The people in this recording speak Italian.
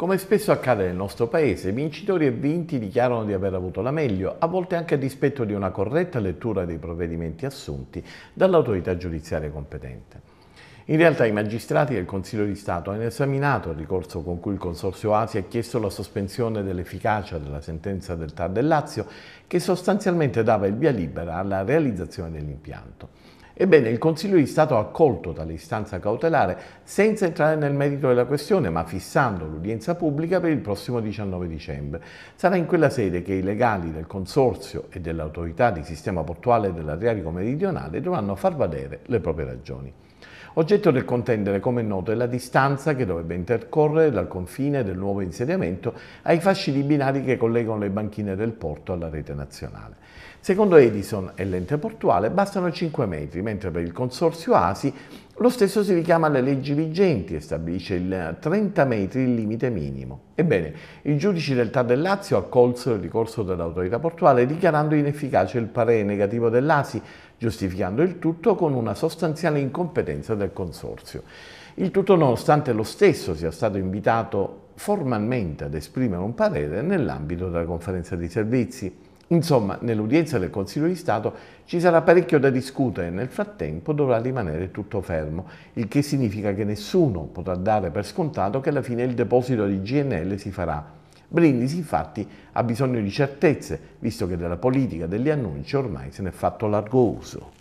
Come spesso accade nel nostro paese, vincitori e vinti dichiarano di aver avuto la meglio, a volte anche a dispetto di una corretta lettura dei provvedimenti assunti dall'autorità giudiziaria competente. In realtà i magistrati del Consiglio di Stato hanno esaminato il ricorso con cui il Consorzio Asi ha chiesto la sospensione dell'efficacia della sentenza del TAR del Lazio che sostanzialmente dava il via libera alla realizzazione dell'impianto. Ebbene, il Consiglio di Stato ha accolto tale istanza cautelare senza entrare nel merito della questione, ma fissando l'udienza pubblica per il prossimo 19 dicembre. Sarà in quella sede che i legali del Consorzio e dell'autorità di sistema portuale dell'Adriatico meridionale dovranno far valere le proprie ragioni. Oggetto del contendere, come è noto, è la distanza che dovrebbe intercorrere dal confine del nuovo insediamento ai fasci di binari che collegano le banchine del porto alla rete nazionale. Secondo Edison e l'ente portuale bastano 5 metri, mentre per il Consorzio ASI lo stesso si richiama alle leggi vigenti e stabilisce il 30 metri il limite minimo. Ebbene, i giudici del TAR del Lazio accolsero il ricorso dell'autorità portuale dichiarando inefficace il parere negativo dell'ASI, giustificando il tutto con una sostanziale incompetenza del Consorzio. Il tutto nonostante lo stesso sia stato invitato formalmente ad esprimere un parere nell'ambito della conferenza dei servizi. Insomma, nell'udienza del Consiglio di Stato ci sarà parecchio da discutere e nel frattempo dovrà rimanere tutto fermo, il che significa che nessuno potrà dare per scontato che alla fine il deposito di GNL si farà. Brindisi infatti ha bisogno di certezze, visto che della politica degli annunci ormai se n'è fatto largo uso.